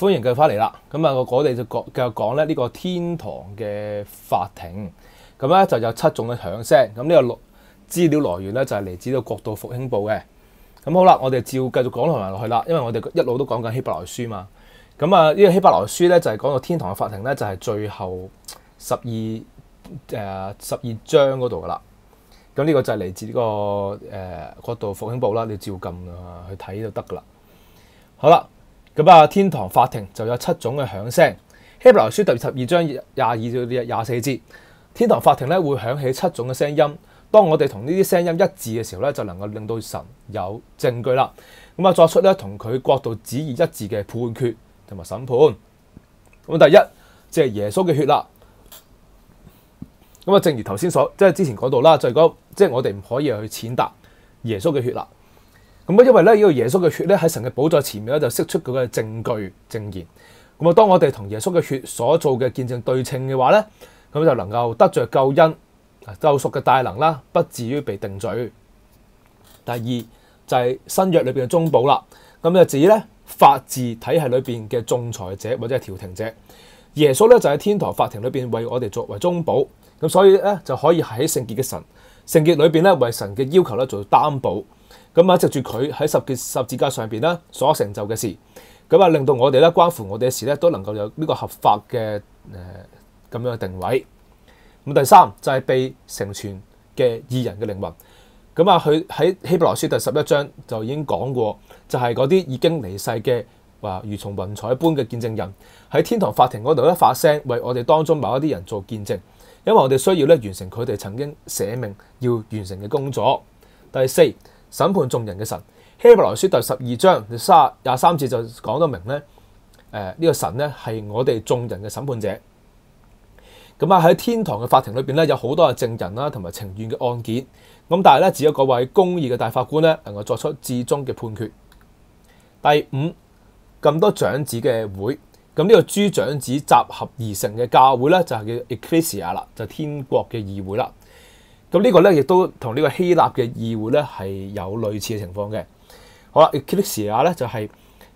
歡迎佢翻嚟啦，咁啊，我哋就繼續講咧呢個天堂嘅法庭，咁咧就有七種嘅響聲。咁呢個資料來源咧就係嚟自到國度復興部嘅。咁好啦，我哋照繼續講落埋落去啦，因為我哋一路都講緊希伯來書嘛。咁啊，呢個希伯來書咧就係講到天堂嘅法庭咧，就係最後十二誒十二章嗰度噶啦。咁呢個就係嚟自呢個誒國度復興部啦，你照啊去睇就得噶啦。好啦。咁啊，天堂法庭就有七种嘅响声。希伯来书第十二章廿二到廿四节，天堂法庭咧会响起七种嘅声音。当我哋同呢啲声音一致嘅时候咧，就能够令到神有证据啦。咁啊，作出咧同佢国度旨意一致嘅判决同埋审判。咁第一，即系耶稣嘅血啦。咁啊，正如头先所即系之前讲到啦，就系讲即系我哋唔可以去践踏耶稣嘅血啦。咁啊，因为咧，呢个耶稣嘅血咧喺神嘅宝座前面咧，就释出佢嘅证据、证言。咁啊，当我哋同耶稣嘅血所做嘅见证对称嘅话咧，咁就能够得着救恩、救赎嘅大能啦，不至於被定罪。第二就系新约里边嘅中保啦。咁就指咧法治体系里边嘅仲裁者或者系调停者，耶稣咧就喺天堂法庭里边为我哋作为中保。咁所以咧就可以喺圣洁嘅神、圣洁里边咧为神嘅要求咧做担保。咁啊！藉住佢喺十件十字架上边啦，所成就嘅事，咁啊，令到我哋咧，关乎我哋嘅事咧，都能够有呢个合法嘅诶咁样嘅定位。咁第三就系被成全嘅异人嘅灵魂。咁啊，佢喺希伯来书第十一章就已经讲过，就系嗰啲已经离世嘅，话如从云彩般嘅见证人喺天堂法庭嗰度咧发声，为我哋当中某一啲人做见证，因为我哋需要咧完成佢哋曾经写命要完成嘅工作。第四。审判众人嘅神，希伯来书第十二章三廿三节就讲得明咧。诶，呢个神咧系我哋众人嘅审判者。咁啊喺天堂嘅法庭里边咧，有好多嘅证人啦，同埋情愿嘅案件。咁但系咧，只有各位公义嘅大法官咧，能够作出至终嘅判决。第五，咁多长子嘅会，咁呢个诸长子集合而成嘅教会咧，就系叫 ecclesia 啦，就天国嘅议会啦。咁呢個咧，亦都同呢個希臘嘅議會咧係有類似嘅情況嘅。好啦，e s i a 咧就係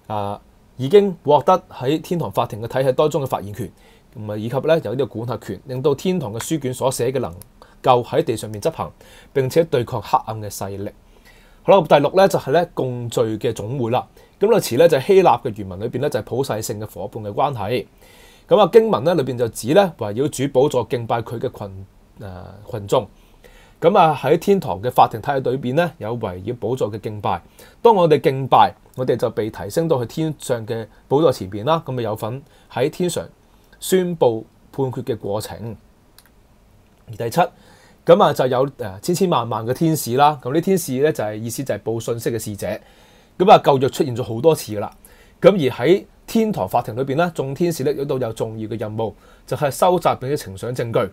啊已經獲得喺天堂法庭嘅體系當中嘅發言權，咁啊以及咧有呢個管轄權，令到天堂嘅書卷所寫嘅能夠喺地上面執行，並且對抗黑暗嘅勢力。好啦，第六咧就係咧共聚嘅總會啦。咁個詞咧就係希臘嘅原文裏邊咧就係普世性嘅伙伴嘅關係。咁啊經文咧裏邊就指咧圍繞主寶座敬拜佢嘅群啊群眾。咁啊喺天堂嘅法庭大院裏呢，有圍繞宝座嘅敬拜。當我哋敬拜，我哋就被提升到去天上嘅宝座前面啦。咁啊有份喺天上宣佈判決嘅過程。而第七，咁啊就有千千萬萬嘅天使啦。咁啲天使呢，就係意思就係報信息嘅使者。咁啊舊約出現咗好多次啦。咁而喺天堂法庭裏面呢，眾天使呢，有到有重要嘅任務，就係收集并啲情上證據。